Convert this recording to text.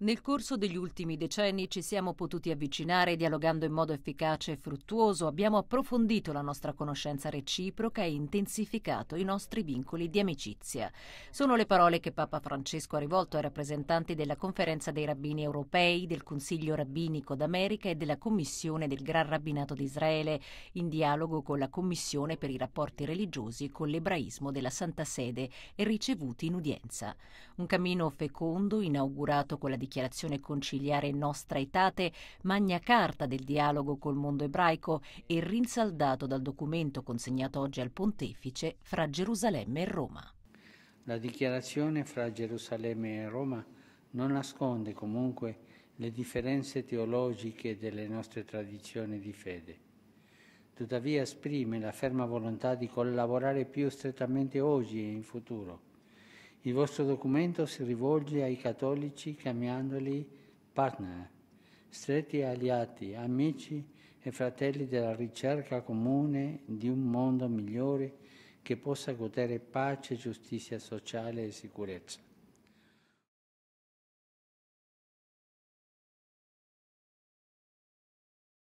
Nel corso degli ultimi decenni ci siamo potuti avvicinare dialogando in modo efficace e fruttuoso, abbiamo approfondito la nostra conoscenza reciproca e intensificato i nostri vincoli di amicizia. Sono le parole che Papa Francesco ha rivolto ai rappresentanti della Conferenza dei Rabbini Europei, del Consiglio Rabbinico d'America e della Commissione del Gran Rabbinato di Israele, in dialogo con la Commissione per i rapporti religiosi con l'ebraismo della Santa Sede e ricevuti in udienza. Un cammino fecondo inaugurato con la dichiarazione dichiarazione conciliare Nostra Etate, magna carta del dialogo col mondo ebraico e rinsaldato dal documento consegnato oggi al pontefice fra Gerusalemme e Roma. La dichiarazione fra Gerusalemme e Roma non nasconde comunque le differenze teologiche delle nostre tradizioni di fede. Tuttavia esprime la ferma volontà di collaborare più strettamente oggi e in futuro il vostro documento si rivolge ai cattolici chiamandoli partner, stretti aliati, amici e fratelli della ricerca comune di un mondo migliore che possa godere pace, giustizia sociale e sicurezza.